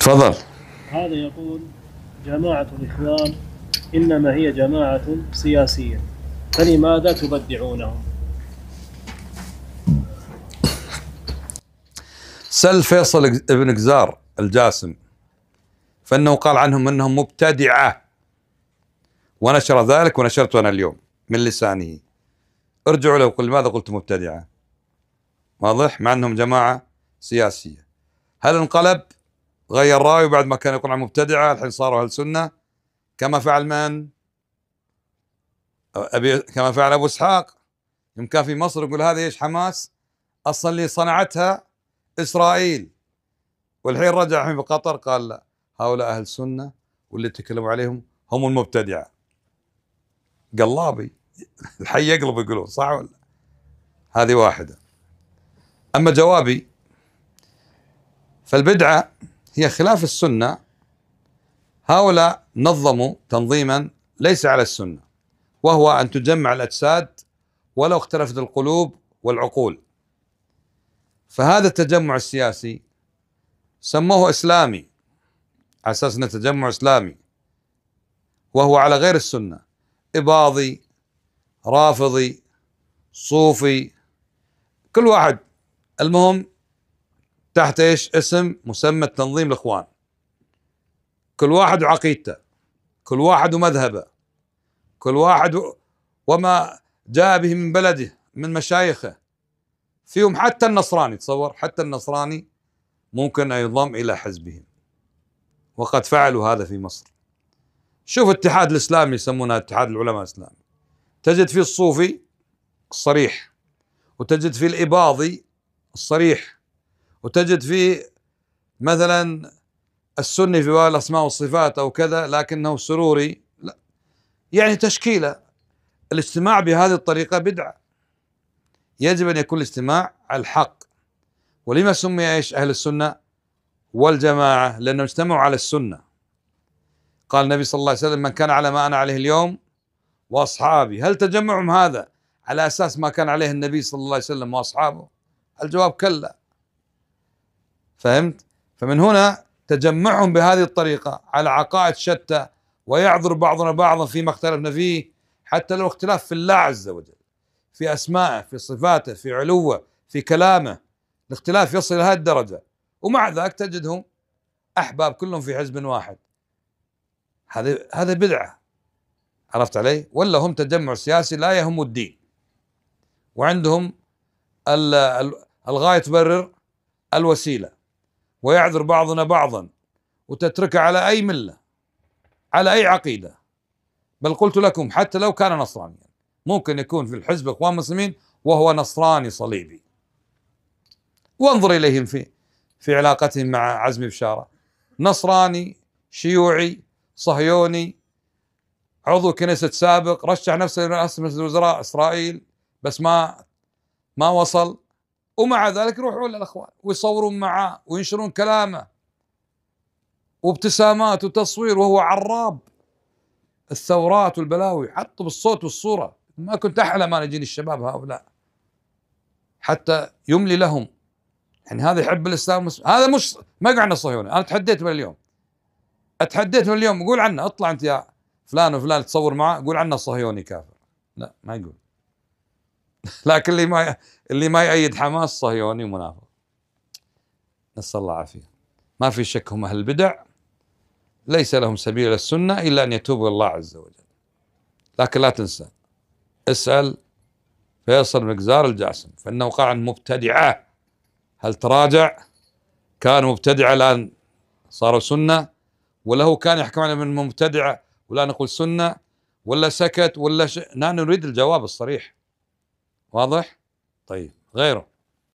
تفضل هذا يقول جماعة الإخوان إنما هي جماعة سياسية فلماذا تبدعونهم سل فيصل ابن قزار الجاسم فانه قال عنهم انهم مبتدعه ونشر ذلك ونشرت انا اليوم من لسانه ارجعوا له وقل ماذا قلت مبتدعه واضح مع انهم جماعه سياسيه هل انقلب غير رايه بعد ما كان يقول عن مبتدعه الحين صاروا اهل سنه كما فعل من؟ ابي كما فعل ابو اسحاق يوم كان في مصر يقول هذا ايش حماس اصلا اللي صنعتها اسرائيل والحين رجع الحين بقطر قال لا هؤلاء اهل سنه واللي تكلموا عليهم هم المبتدعه قلابي الحي يقلب يقولون صح ولا هذه واحده اما جوابي فالبدعه هي خلاف السنة هؤلاء نظموا تنظيما ليس على السنة وهو أن تجمع الأجساد ولو اختلفت القلوب والعقول فهذا التجمع السياسي سموه إسلامي على أساس أنه تجمع إسلامي وهو على غير السنة إباضي رافضي صوفي كل واحد المهم تحت ايش اسم مسمى تنظيم الاخوان كل واحد وعقيدته كل واحد ومذهبه كل واحد وما جاء به من بلده من مشايخه فيهم حتى النصراني تصور حتى النصراني ممكن ان يضم الى حزبهم وقد فعلوا هذا في مصر شوف الاتحاد الاسلامي يسمونه اتحاد العلماء الاسلامي تجد فيه الصوفي الصريح وتجد فيه الاباضي الصريح وتجد فيه مثلا السني في باب الاسماء والصفات او كذا لكنه سروري لا يعني تشكيله الاجتماع بهذه الطريقه بدعه يجب ان يكون الاجتماع على الحق ولما سمي ايش اهل السنه والجماعه لانهم اجتمعوا على السنه قال النبي صلى الله عليه وسلم من كان على ما انا عليه اليوم واصحابي هل تجمعهم هذا على اساس ما كان عليه النبي صلى الله عليه وسلم واصحابه الجواب كلا فهمت؟ فمن هنا تجمعهم بهذه الطريقة على عقائد شتى ويعذر بعضنا بعضا فيما اختلفنا فيه حتى لو اختلاف في الله عز وجل في أسمائه في صفاته في علوه في كلامه الاختلاف يصل إلى هذه الدرجة ومع ذلك تجدهم أحباب كلهم في حزب واحد هذا هذا بدعة عرفت علي؟ ولا هم تجمع سياسي لا يهم الدين وعندهم الغاية تبرر الوسيلة ويعذر بعضنا بعضا وتتركه على أي ملة على أي عقيدة بل قلت لكم حتى لو كان نصرانيا ممكن يكون في الحزب إخوان المسلمين وهو نصراني صليبي وانظر إليهم في في علاقتهم مع عزم بشارة نصراني شيوعي صهيوني عضو كنيسة سابق رشح نفسه لرئاسة مجلس الوزراء إسرائيل بس ما ما وصل ومع ذلك يروحوا للاخوان ويصورون معاه وينشرون كلامه وابتسامات وتصوير وهو عراب الثورات والبلاوي حطوا بالصوت والصوره ما كنت احلم انا يجيني الشباب هؤلاء حتى يملي لهم يعني هذا يحب الاسلام هذا مش ما يقول عنه صهيوني انا تحديت من اليوم اتحديت من اليوم قول عنه اطلع انت يا فلان وفلان تصور معه قول عنه صهيوني كافر لا ما يقول لكن اللي ما اللي ما يأيد حماس صهيوني ومنافق نسأل الله العافية ما في شك هم أهل البدع ليس لهم سبيل السنة إلا أن يتوبوا الله عز وجل لكن لا تنسى اسأل فيصل مقزار الجاسم فإنه قال مبتدعة هل تراجع كان مبتدعة الآن صاروا سنة ولا هو كان يحكم على من مبتدعة ولا نقول سنة ولا سكت ولا ش... نريد الجواب الصريح واضح؟ طيب غيره